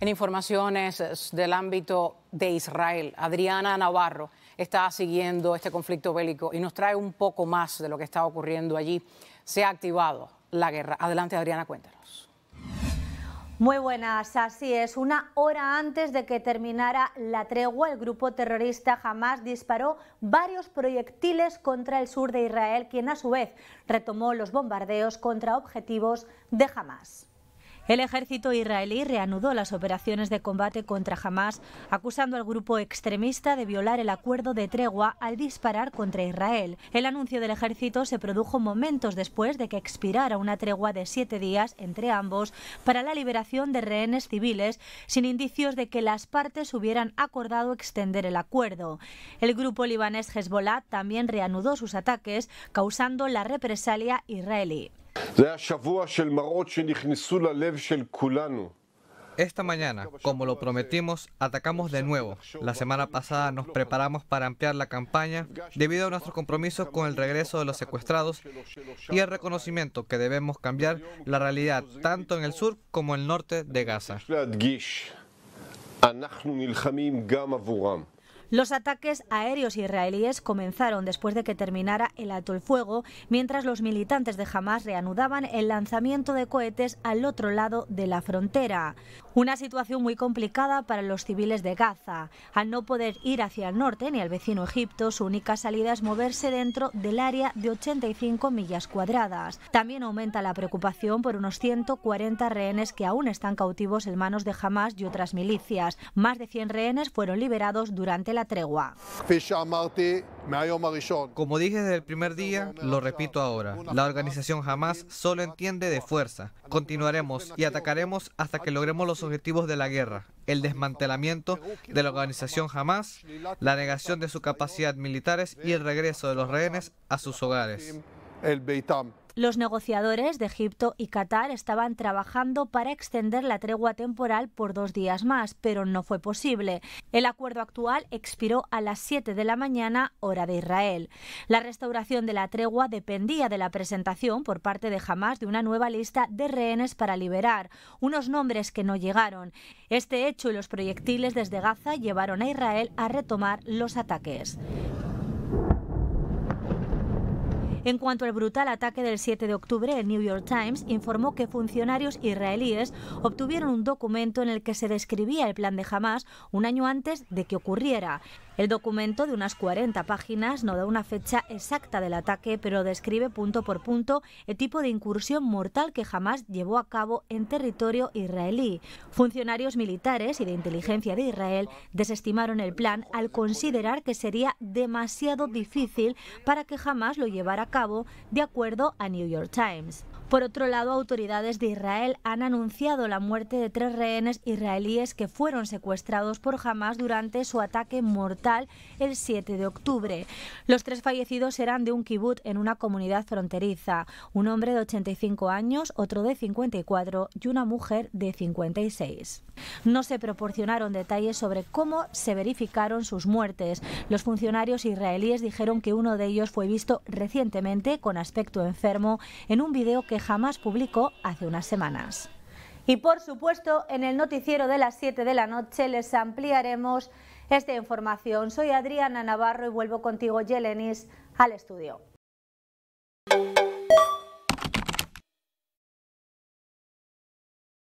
En informaciones del ámbito de Israel, Adriana Navarro está siguiendo este conflicto bélico y nos trae un poco más de lo que está ocurriendo allí. Se ha activado la guerra. Adelante, Adriana, cuéntanos. Muy buenas, así es. Una hora antes de que terminara la tregua, el grupo terrorista Hamas disparó varios proyectiles contra el sur de Israel, quien a su vez retomó los bombardeos contra objetivos de Hamas. El ejército israelí reanudó las operaciones de combate contra Hamas, acusando al grupo extremista de violar el acuerdo de tregua al disparar contra Israel. El anuncio del ejército se produjo momentos después de que expirara una tregua de siete días entre ambos para la liberación de rehenes civiles, sin indicios de que las partes hubieran acordado extender el acuerdo. El grupo libanés Hezbollah también reanudó sus ataques, causando la represalia israelí. Esta mañana, como lo prometimos, atacamos de nuevo. La semana pasada nos preparamos para ampliar la campaña debido a nuestro compromiso con el regreso de los secuestrados y el reconocimiento que debemos cambiar la realidad tanto en el sur como en el norte de Gaza. Los ataques aéreos israelíes comenzaron después de que terminara el alto el fuego, mientras los militantes de Hamas reanudaban el lanzamiento de cohetes al otro lado de la frontera. Una situación muy complicada para los civiles de Gaza. Al no poder ir hacia el norte ni al vecino Egipto, su única salida es moverse dentro del área de 85 millas cuadradas. También aumenta la preocupación por unos 140 rehenes que aún están cautivos en manos de Hamas y otras milicias. Más de 100 rehenes fueron liberados durante la tregua. Como dije desde el primer día, lo repito ahora, la organización jamás solo entiende de fuerza. Continuaremos y atacaremos hasta que logremos los objetivos de la guerra, el desmantelamiento de la organización jamás, la negación de su capacidad militares y el regreso de los rehenes a sus hogares. El los negociadores de Egipto y Qatar estaban trabajando para extender la tregua temporal por dos días más, pero no fue posible. El acuerdo actual expiró a las 7 de la mañana, hora de Israel. La restauración de la tregua dependía de la presentación por parte de Hamas de una nueva lista de rehenes para liberar, unos nombres que no llegaron. Este hecho y los proyectiles desde Gaza llevaron a Israel a retomar los ataques. En cuanto al brutal ataque del 7 de octubre, el New York Times informó que funcionarios israelíes obtuvieron un documento en el que se describía el plan de Hamas un año antes de que ocurriera. El documento de unas 40 páginas no da una fecha exacta del ataque, pero describe punto por punto el tipo de incursión mortal que jamás llevó a cabo en territorio israelí. Funcionarios militares y de inteligencia de Israel desestimaron el plan al considerar que sería demasiado difícil para que jamás lo llevara a cabo, de acuerdo a New York Times. Por otro lado, autoridades de Israel han anunciado la muerte de tres rehenes israelíes que fueron secuestrados por Hamas durante su ataque mortal el 7 de octubre. Los tres fallecidos eran de un kibbutz en una comunidad fronteriza, un hombre de 85 años, otro de 54 y una mujer de 56. No se proporcionaron detalles sobre cómo se verificaron sus muertes. Los funcionarios israelíes dijeron que uno de ellos fue visto recientemente con aspecto enfermo en un video que jamás publicó hace unas semanas. Y por supuesto, en el noticiero de las 7 de la noche les ampliaremos esta información. Soy Adriana Navarro y vuelvo contigo, Yelenis, al estudio.